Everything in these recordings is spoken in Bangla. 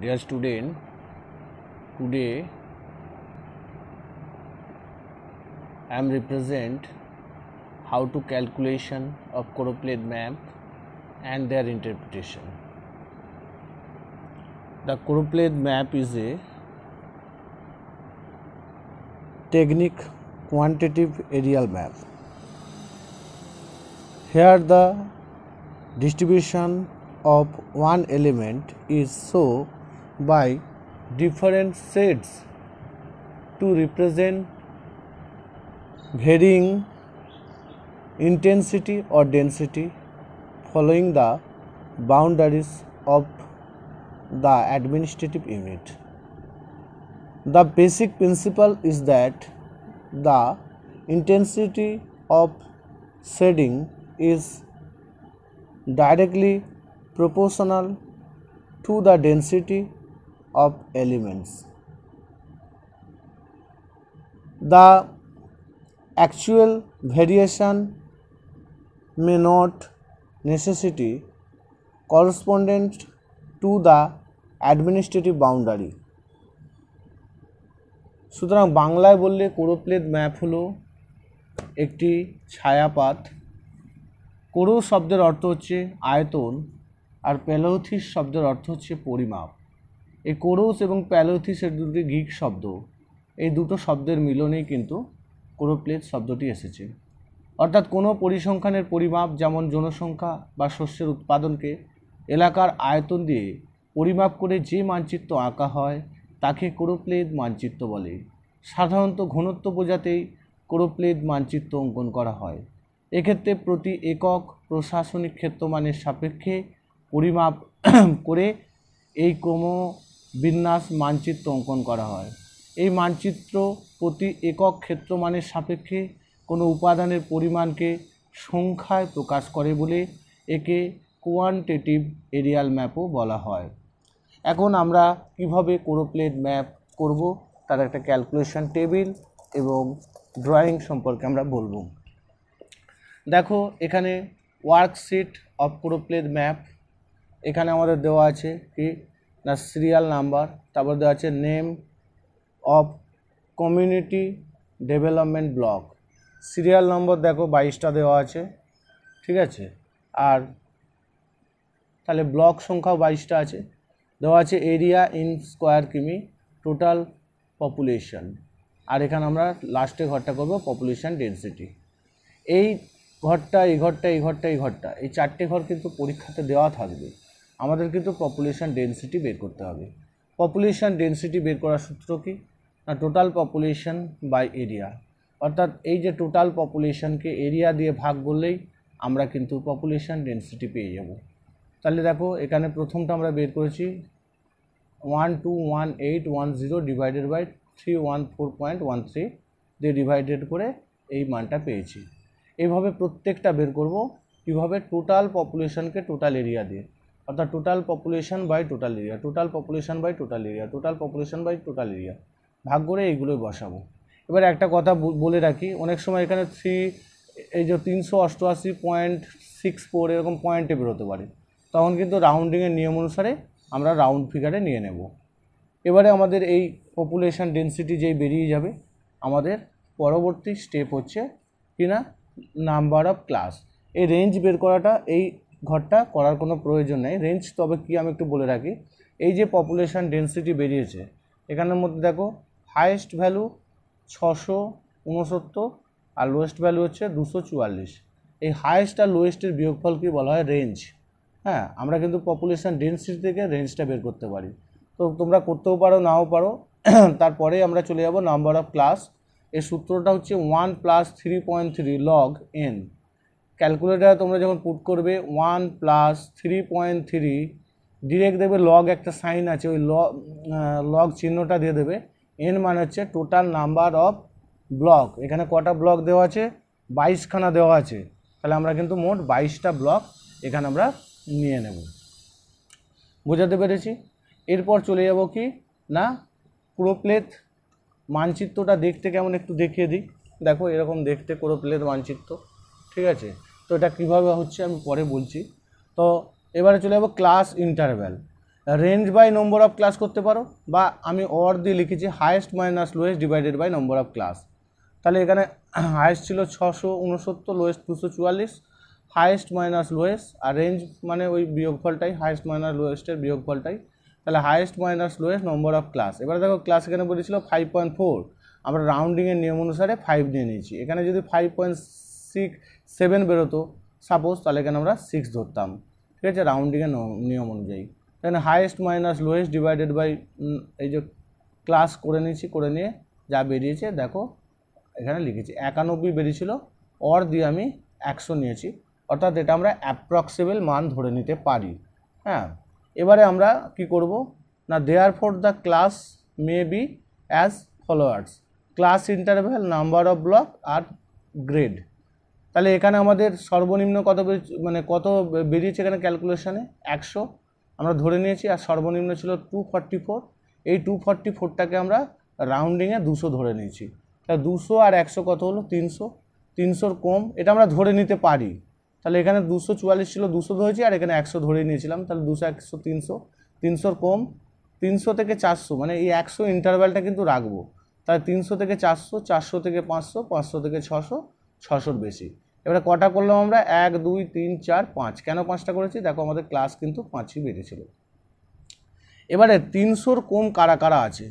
dear student today I am represent how to calculation of choroplate map and their interpretation the choroplate map is a technique quantitative aerial map here the distribution of one element is so by different shades to represent varying intensity or density following the boundaries of the administrative unit. The basic principle is that the intensity of shading is directly proportional to the density of elements. The actual variation may not necessity correspondent to the administrative boundary. সুতরাং বাংলায় বললে কোরোপ্লেট ম্যাপ হলো একটি ছায়াপাথ কোরো শব্দের অর্থ হচ্ছে আয়তন আর প্যালোথিস শব্দের অর্থ হচ্ছে পরিমাপ এই কোরোস এবং প্যালোথিস এর দুটি গ্রিক শব্দ এই দুটো শব্দের মিলনেই কিন্তু কোরোপ্লেস শব্দটি এসেছে অর্থাৎ কোনো পরিসংখ্যানের পরিমাপ যেমন জনসংখ্যা বা শস্যের উৎপাদনকে এলাকার আয়তন দিয়ে পরিমাপ করে যে মানচিত্র আঁকা হয় তাকে কোরোপ্লেদ মানচিত্র বলে সাধারণত ঘনত্ব বোঝাতেই কোরোপ্লেদ মানচিত্র অঙ্কন করা হয় এক্ষেত্রে প্রতি একক প্রশাসনিক ক্ষেত্রমানের সাপেক্ষে পরিমাপ করে এই ক্রম বিন্যাস মানচিত্র অঙ্কন করা হয় এই মানচিত্র প্রতি একক ক্ষেত্রমানের সাপেক্ষে কোনো উপাদানের পরিমাণকে সংখ্যায় প্রকাশ করে বলে একে কোয়ান্টেটিভ এরিয়াল ম্যাপও বলা হয় এখন আমরা কিভাবে কোরোপ্লেট ম্যাপ করব তার একটা ক্যালকুলেশন টেবিল এবং ড্রয়িং সম্পর্কে আমরা বলবো দেখো এখানে ওয়ার্কশিট অফ কোরোপ্লেট ম্যাপ এখানে আমাদের দেওয়া আছে কি না সিরিয়াল নাম্বার তারপর দেওয়া আছে name of community development block serial number দেখো বাইশটা দেওয়া আছে ঠিক আছে আর তাহলে ব্লক সংখ্যাও বাইশটা আছে দেওয়া আছে এরিয়া ইন স্কোয়ার কিমি টোটাল পপুলেশন আর এখানে আমরা লাস্টে ঘরটা করব পপুলেশন ডেনসিটি এই ঘরটা এই ঘরটা এই ঘরটা এই ঘরটা এই চারটে ঘর কিন্তু পরীক্ষাতে দেওয়া থাকবে আমাদের কিন্তু পপুলেশন ডেনসিটি বের করতে হবে পপুলেশন ডেনসিটি বের করার সূত্র কি না টোটাল পপুলেশন বাই এরিয়া অর্থাৎ এই যে টোটাল পপুলেশনকে এরিয়া দিয়ে ভাগ করলেই আমরা কিন্তু পপুলেশান ডেনসিটি পেয়ে যাব তাহলে দেখো এখানে প্রথমটা আমরা বের করেছি one two one eight one zero divided by three one four point one three দিয়ে ডিভাইডেড করে এই মানটা পেয়েছি এইভাবে প্রত্যেকটা বের করব কীভাবে টোটাল পপুলেশনকে টোটাল এরিয়া দিয়ে অর্থাৎ total population by total area total population by total area total population by total area ভাগ করে এইগুলোই বসাবো এবার একটা কথা বলে রাখি অনেক সময় এখানে থ্রি এই যে তিনশো অষ্টআশি পয়েন্ট সিক্স ফোর এরকম পয়েন্টে বেরোতে পারে তখন কিন্তু রাউন্ডিংয়ের নিয়ম অনুসারে আমরা রাউন্ড ফিগারে নিয়ে নেব এবারে আমাদের এই পপুলেশান ডেন্সিটি যেই বেরিয়ে যাবে আমাদের পরবর্তী স্টেপ হচ্ছে কিনা নাম্বার অফ ক্লাস এই রেঞ্জ বের করাটা এই ঘরটা করার কোনো প্রয়োজন নেই রেঞ্জ তবে কি আমি একটু বলে রাখি এই যে পপুলেশান ডেন্সিটি বেরিয়েছে এখানের মধ্যে দেখো হায়েস্ট ভ্যালু ছশো উনসত্তর আর লোয়েস্ট ভ্যালু হচ্ছে দুশো চুয়াল্লিশ এই হায়েস্ট আর লোয়েস্টের বিয়োগফলকে বলা হয় রেঞ্জ হ্যাঁ আমরা কিন্তু পপুলেশান ডেন্সিটি থেকে রেঞ্জটা বের করতে পারি তো তোমরা করতেও পারো নাও পারো তারপরে আমরা চলে যাব নাম্বার অফ ক্লাস এর সূত্রটা হচ্ছে one plus three point three log N calculator তোমরা যখন পুট করবে one plus three point three direct দেবে লগ একটা সাইন আছে ওই লগ চিহ্নটা দিয়ে দেবে এন মানে হচ্ছে টোটাল নাম্বার অফ ব্লক এখানে কটা ব্লক দেওয়া আছে বাইশখানা দেওয়া আছে তাহলে আমরা কিন্তু মোট বাইশটা ব্লক এখানে আমরা নিয়ে নেব বোঝাতে পেরেছি এরপর চলে যাব কি না ক্রোপ্লেথ মানচিত্রটা দেখতে কেমন একটু দেখিয়ে দিই দেখো এরকম দেখতে ক্রোপ্লেথ মানচিত্র ঠিক আছে তো এটা কীভাবে হচ্ছে আমি পরে বলছি তো এবারে চলে যাবো class interval range by number of class করতে পারো বা আমি অর দিয়ে লিখেছি highest minus lowest divided by number of class তাহলে এখানে হায়েস্ট ছিল ছশো উনসত্তর লোয়েস্ট দুশো চুয়াল্লিশ হায়েস্ট মাইনাস লোয়েস্ট আর রেঞ্জ মানে ওই বিয়োগফলটাই হায়েস্ট মাইনাস লোয়েস্টের বিয়োগফলটাই তাহলে highest minus lowest number of class এবার দেখো ক্লাস এখানে বলেছিল ফাইভ পয়েন্ট ফোর আমরা রাউন্ডিংয়ের নিয়ম অনুসারে ফাইভ নিয়ে নিয়েছি এখানে যদি ফাইভ পয়েন্ট সিক্স সেভেন বেরোতো সাপোজ তাহলে এখানে আমরা সিক্স ধরতাম ঠিক আছে রাউন্ডিংয়ের নিয়ম অনুযায়ী এখানে highest minus lowest divided by এই যে ক্লাস করে নিয়েছি করে নিয়ে যা বেরিয়েছে দেখো এখানে লিখেছি একানব্বই বেরিয়েছিল অর দিয়ে আমি একশো নিয়েছি অর্থাৎ এটা আমরা অ্যাপ্রক্সিবেল মান ধরে নিতে পারি হ্যাঁ এবারে আমরা কি করব না therefore the class may be as follows class interval number of block আর গ্রেড তাহলে এখানে আমাদের সর্বনিম্ন কত মানে কত বেরিয়েছে এখানে ক্যালকুলেশানে একশো আমরা ধরে নিয়েছি আর সর্বনিম্ন ছিল টু ফর্টি ফোর এই টু ফর্টি ফোরটাকে আমরা রাউন্ডিংয়ে দুশো ধরে নিয়েছি তাহলে দুশো আর একশো কত হলো তিনশো তিনশোর কম এটা আমরা ধরে নিতে পারি তাহলে এখানে দুশো চুয়াল্লিশ ছিল দুশো ধরেছি আর এখানে একশো ধরে নিয়েছিলাম তাহলে দুশো একশো তিনশো তিনশোর কম তিনশো থেকে চারশো মানে এই একশো ইন্টারভ্যালটা কিন্তু রাখবো তাহলে তিনশো থেকে চারশো চারশো থেকে পাঁচশো পাঁচশো থেকে ছশো ছশোর বেশি এবারে কটা করলাম আমরা এক দুই তিন চার পাঁচ কেন পাঁচটা করেছি দেখো আমাদের ক্লাস কিন্তু পাঁচই বেড়েছিল এবারে তিনশোর কম কারা কারা আছে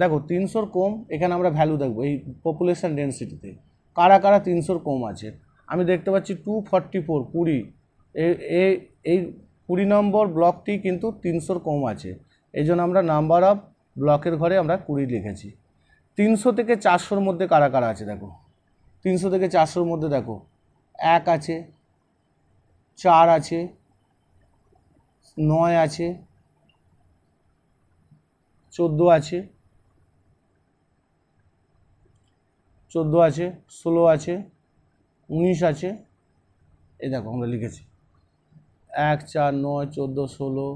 দেখো তিনশোর কম এখানে আমরা ভ্যালু দেখব এই পপুলেশান ডেন্সিটিতে কারা কারা তিনশোর কম আছে আমি দেখতে পাচ্ছি টু ফর্টি ফোর কুড়ি এই কুড়ি নম্বর ব্লকটি কিন্তু তিনশোর কম আছে এই জন্য আমরা নাম্বার অফ ব্লকের ঘরে আমরা কুড়ি লিখেছি তিনশো থেকে চারশোর মধ্যে কারা কারা আছে দেখো তিনশো থেকে চারশোর মধ্যে দেখো এক আছে চার আছে নয় আছে চোদ্দো আছে চোদ্দো আছে ষোলো আছে উনিশ আছে এই দেখো আমরা লিখেছি এক চার নয় চোদ্দো ষোলো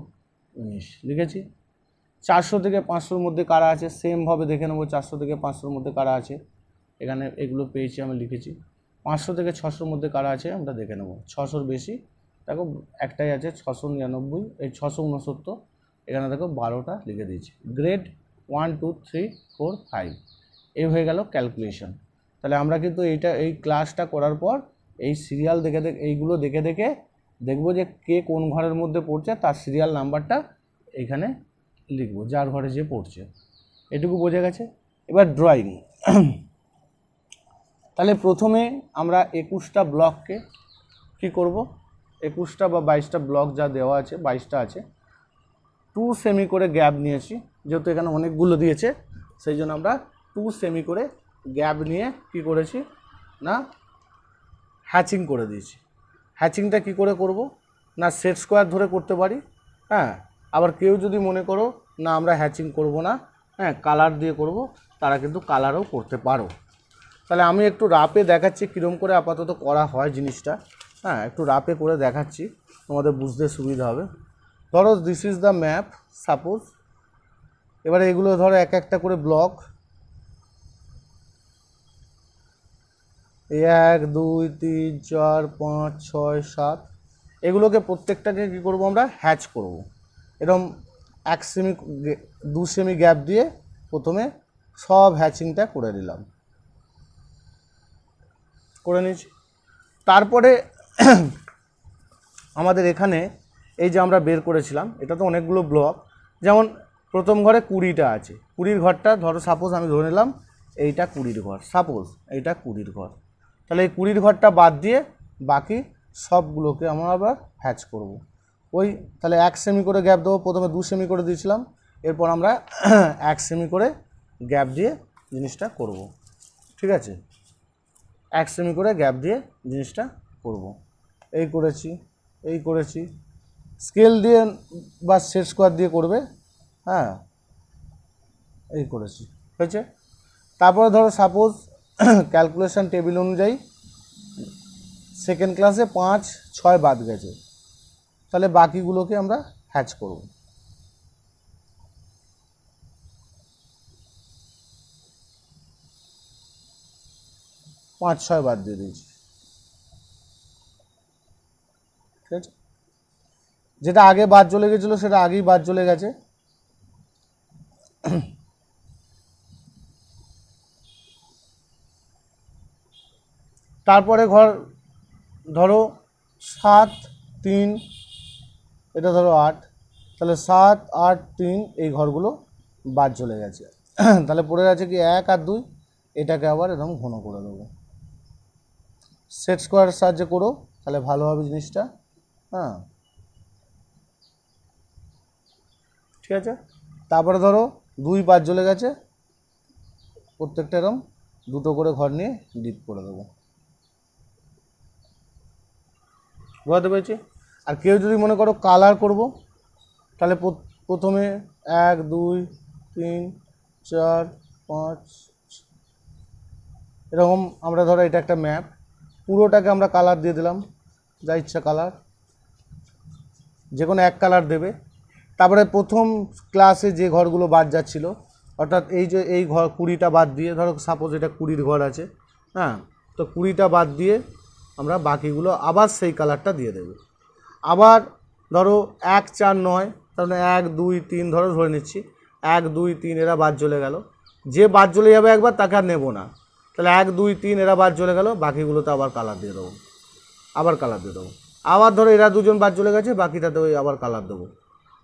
উনিশ লিখেছি চারশো থেকে পাঁচশোর মধ্যে কারা আছে সেমভাবে দেখে নেবো চারশো থেকে পাঁচশোর মধ্যে কারা আছে এখানে এগুলো পেয়েছি আমি লিখেছি পাঁচশো থেকে ছশোর মধ্যে কারা আছে আমরা দেখে নেব ছশোর বেশি দেখো একটাই আছে ছশো নিরানব্বই এই ছশো উনসত্তর এখানে দেখো বারোটা লিখে দিয়েছি grade one two three four five এই হয়ে গেল ক্যালকুলেশন তাহলে আমরা কিন্তু এইটা এই ক্লাসটা করার পর এই সিরিয়াল দেখে দেখে এইগুলো দেখে দেখে দেখবো যে কে কোন ঘরের মধ্যে পড়ছে তার সিরিয়াল নাম্বারটা এখানে লিখবো যার ঘরে যে পড়ছে এটুকু বোঝা গেছে এবার ড্রয়িং তাহলে প্রথমে আমরা একুশটা ব্লককে কি করব একুশটা বা বাইশটা ব্লক যা দেওয়া আছে বাইশটা আছে টু সেমি করে গ্যাপ নিয়েছি যেহেতু এখানে অনেকগুলো দিয়েছে সেই জন্য আমরা টু সেমি করে গ্যাপ নিয়ে কি করেছি না হ্যাচিং করে দিয়েছি হ্যাচিংটা কি করে করব না সেট স্কোয়ার ধরে করতে পারি হ্যাঁ আবার কেউ যদি মনে করো না আমরা হ্যাচিং করব না হ্যাঁ কালার দিয়ে করব তারা কিন্তু কালারও করতে পারো তাহলে আমি একটু রাপে দেখাচ্ছি কীরকম করে আপাতত করা হয় জিনিসটা হ্যাঁ একটু রাপে করে দেখাচ্ছি তোমাদের বুঝতে সুবিধা হবে ধরো this is the map suppose এবারে এগুলো ধরো এক একটা করে ব্লক এক দুই তিন চার পাঁচ ছয় সাত এগুলোকে প্রত্যেকটাকে কী করবো আমরা হ্যাচ করব। এরকম এক সেমি দু সেমি গ্যাপ দিয়ে প্রথমে সব হ্যাচিংটা করে নিলাম করে নিয়েছি তারপরে আমাদের এখানে এই যে আমরা বের করেছিলাম এটা তো অনেকগুলো ব্লক যেমন প্রথম ঘরে কুড়িটা আছে কুড়ির ঘরটা ধরো সাপোজ আমি ধরে নিলাম এইটা কুড়ির ঘর সাপোজ এইটা কুড়ির ঘর তাহলে এই কুড়ির ঘরটা বাদ দিয়ে বাকি সবগুলোকে আমরা আবার হ্যাচ করব। ওই তাহলে এক সেমি করে গ্যাপ দেবো প্রথমে দু সেমি করে দিয়েছিলাম এরপর আমরা এক সেমি করে গ্যাপ দিয়ে জিনিসটা করব। ঠিক আছে এক সেমি করে গ্যাপ দিয়ে জিনিসটা করব। এই করেছি এই করেছি স্কেল দিয়ে বা সেট স্কোয়ার দিয়ে করবে হ্যাঁ এই করেছি হয়েছে তারপরে ধরো সাপোজ ক্যালকুলেশান টেবিল অনুযায়ী সেকেন্ড ক্লাসে পাঁচ ছয় বাদ গেছে তাহলে বাকিগুলোকে আমরা হ্যাচ করবো পাঁচ ছয় বাদ দিয়ে দিয়েছি ঠিক আছে যেটা আগে বাদ চলে গেছিলো সেটা আগেই বাদ চলে গেছে তারপরে ঘর ধরো সাত তিন এটা ধরো আট তাহলে সাত আট তিন এই ঘরগুলো বাদ চলে গেছে তাহলে পড়ে গেছে কি এক আর দুই এটাকে আবার এরকম ঘন করে দেবো সেট স্কোয়ারের সাহায্যে করো তাহলে ভালো হবে জিনিসটা হ্যাঁ ঠিক আছে তারপরে ধরো দুই পাঁচ চলে গেছে প্রত্যেকটা এরকম দুটো করে ঘর নিয়ে ডিপ করে দেবো বুঝাতে পেরেছি আর কেউ যদি মনে করো কালার করব তাহলে প্রথমে এক দুই তিন চার পাঁচ এরকম আমরা ধরো এটা একটা ম্যাপ পুরোটাকে আমরা কালার দিয়ে দিলাম যা ইচ্ছা কালার যে কোনো এক কালার দেবে তারপরে প্রথম ক্লাসে যে ঘরগুলো বাদ যাচ্ছিলো অর্থাৎ এই যে এই ঘর কুড়িটা বাদ দিয়ে ধরো সাপোজ এটা কুড়ির ঘর আছে হ্যাঁ তো কুড়িটা বাদ দিয়ে আমরা বাকিগুলো আবার সেই কালারটা দিয়ে দেবে আবার ধরো এক চার নয় কারণ মানে এক দুই তিন ধরো ধরে নিচ্ছি এক দুই তিন এরা বাদ চলে গেল যে বাদ চলে যাবে একবার তাকে আর নেবো না তাহলে এক দুই তিন এরা বাদ চলে গেল বাকিগুলোতে আবার কালার দিয়ে দেবো আবার কালার দিয়ে দেবো আবার ধরো এরা দুজন বাদ চলে গেছে বাকিটাতে ওই আবার কালার দেবো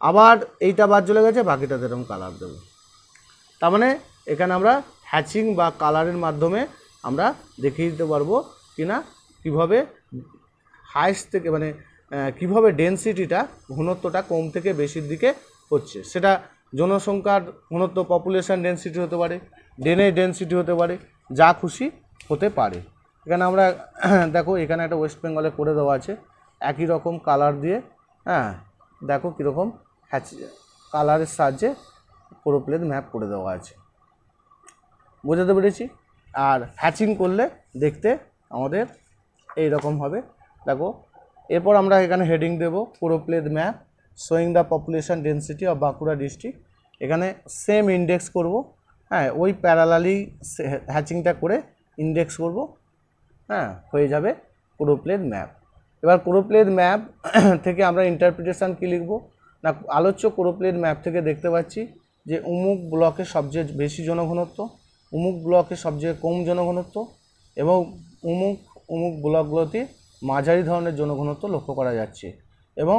আবার এইটা বাদ চলে গেছে বাকিটাতে এরকম কালার দেবো তার মানে এখানে আমরা হ্যাচিং বা কালারের মাধ্যমে আমরা দেখিয়ে দিতে পারবো কি না কীভাবে হাইস্ট থেকে মানে কিভাবে ডেন্সিটিটা ঘনত্বটা কম থেকে বেশির দিকে হচ্ছে সেটা জনসংখ্যার ঘনত্ব পপুলেশান ডেন্সিটি হতে পারে ড্রেনের ডেন্সিটি হতে পারে যা খুশি হতে পারে এখানে আমরা দেখো এখানে একটা ওয়েস্ট বেঙ্গলে করে দেওয়া আছে একই রকম কালার দিয়ে হ্যাঁ দেখো কীরকম হ্যাচ কালারের সাহায্যে পুরো প্লেট ম্যাপ করে দেওয়া আছে বোঝাতে পেরেছি আর হ্যাচিং করলে দেখতে আমাদের এই রকম হবে দেখো এরপর আমরা এখানে হেডিং দেব পুরো plate map showing the population density of Bankura district এখানে সেম ইন্ডেক্স করব হ্যাঁ ওই প্যারালালি হ্যাচিংটা করে ইন্ডেক্স করব হ্যাঁ হয়ে যাবে কোরোপ্লেন ম্যাপ এবার কোরোপ্লেন ম্যাপ থেকে আমরা ইন্টারপ্রিটেশান কী লিখব না আলোচ্য কোরোপ্লেন ম্যাপ থেকে দেখতে পাচ্ছি যে উমুক ব্লকে সবচেয়ে বেশি জনঘনত্ব উমুক ব্লকে সবচেয়ে কম জনঘনত্ব এবং উমুক উমুক ব্লকগুলোতে মাঝারি ধরনের জনঘনত্ব লক্ষ্য করা যাচ্ছে এবং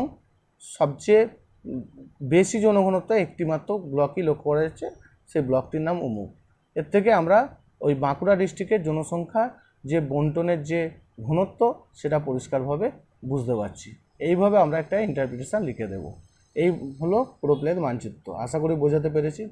সবচেয়ে বেশি জনঘনত্ব একটিমাত্র ব্লকই লক্ষ্য করা যাচ্ছে সেই ব্লকটির নাম উমুক এর থেকে আমরা ওই বাঁকুড়া ডিস্ট্রিক্টের জনসংখ্যা যে বন্টনের যে ঘনত্ব সেটা পরিষ্কারভাবে বুঝতে পারছি এইভাবে আমরা একটা ইন্টারপ্রিটেশান লিখে দেব এই হলো পুরো মানচিত্র আশা করি বোঝাতে পেরেছি